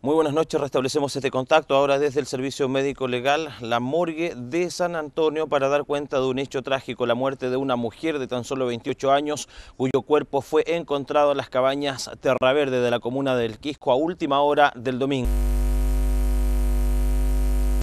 Muy buenas noches, restablecemos este contacto ahora desde el Servicio Médico Legal, la morgue de San Antonio, para dar cuenta de un hecho trágico, la muerte de una mujer de tan solo 28 años, cuyo cuerpo fue encontrado en las cabañas Terraverde de la comuna del Quisco a última hora del domingo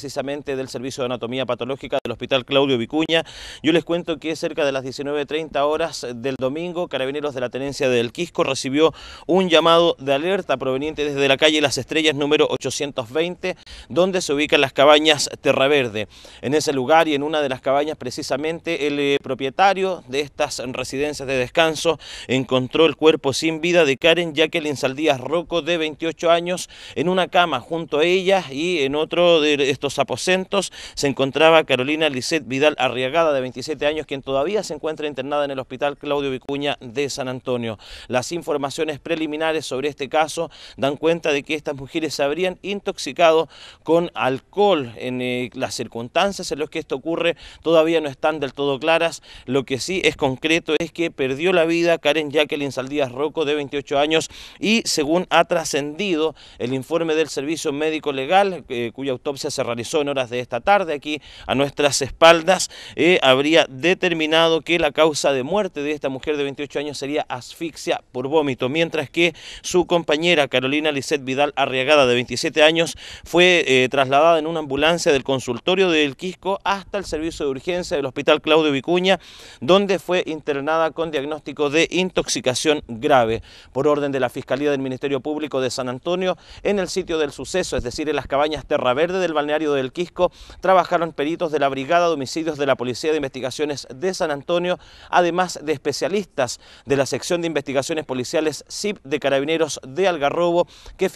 precisamente del Servicio de Anatomía Patológica del Hospital Claudio Vicuña. Yo les cuento que cerca de las 19.30 horas del domingo, Carabineros de la Tenencia del Quisco recibió un llamado de alerta proveniente desde la calle Las Estrellas número 820, donde se ubican las cabañas Terra Verde. En ese lugar y en una de las cabañas precisamente el eh, propietario de estas residencias de descanso encontró el cuerpo sin vida de Karen Jacqueline Saldías Roco de 28 años en una cama junto a ella y en otro de estos aposentos se encontraba Carolina Lisset Vidal Arriagada, de 27 años, quien todavía se encuentra internada en el Hospital Claudio Vicuña de San Antonio. Las informaciones preliminares sobre este caso dan cuenta de que estas mujeres se habrían intoxicado con alcohol. En eh, las circunstancias en las que esto ocurre todavía no están del todo claras. Lo que sí es concreto es que perdió la vida Karen Jacqueline Saldías Roco de 28 años, y según ha trascendido el informe del Servicio Médico Legal, eh, cuya autopsia se realizó son horas de esta tarde aquí a nuestras espaldas, eh, habría determinado que la causa de muerte de esta mujer de 28 años sería asfixia por vómito, mientras que su compañera Carolina Lisset Vidal Arriagada, de 27 años, fue eh, trasladada en una ambulancia del consultorio del Quisco hasta el servicio de urgencia del Hospital Claudio Vicuña, donde fue internada con diagnóstico de intoxicación grave por orden de la Fiscalía del Ministerio Público de San Antonio en el sitio del suceso, es decir, en las cabañas Terra del balneario del Quisco trabajaron peritos de la Brigada de Homicidios de la Policía de Investigaciones de San Antonio, además de especialistas de la Sección de Investigaciones Policiales CIP de Carabineros de Algarrobo, que,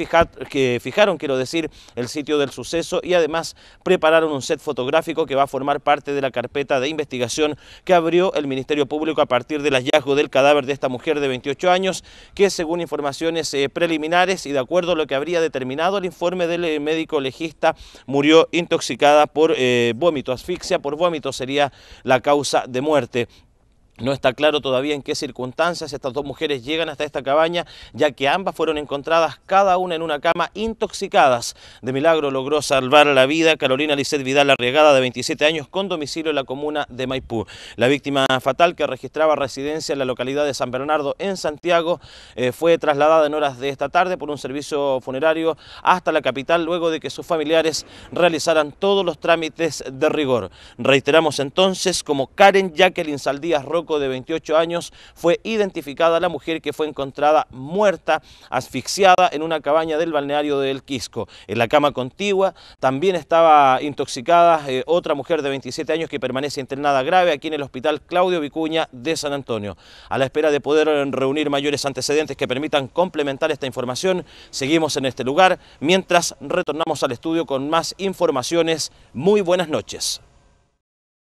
que fijaron, quiero decir, el sitio del suceso y además prepararon un set fotográfico que va a formar parte de la carpeta de investigación que abrió el Ministerio Público a partir del hallazgo del cadáver de esta mujer de 28 años, que según informaciones eh, preliminares y de acuerdo a lo que habría determinado el informe del eh, médico legista, murió intoxicada por eh, vómito, asfixia por vómito sería la causa de muerte. No está claro todavía en qué circunstancias estas dos mujeres llegan hasta esta cabaña, ya que ambas fueron encontradas cada una en una cama intoxicadas. De milagro logró salvar la vida Carolina Lisset Vidal Arriagada, de 27 años, con domicilio en la comuna de Maipú. La víctima fatal, que registraba residencia en la localidad de San Bernardo, en Santiago, eh, fue trasladada en horas de esta tarde por un servicio funerario hasta la capital, luego de que sus familiares realizaran todos los trámites de rigor. Reiteramos entonces, como Karen Jacqueline Saldías Rocco, de 28 años fue identificada la mujer que fue encontrada muerta, asfixiada en una cabaña del balneario del Quisco. En la cama contigua también estaba intoxicada eh, otra mujer de 27 años que permanece internada grave aquí en el Hospital Claudio Vicuña de San Antonio. A la espera de poder eh, reunir mayores antecedentes que permitan complementar esta información, seguimos en este lugar mientras retornamos al estudio con más informaciones. Muy buenas noches.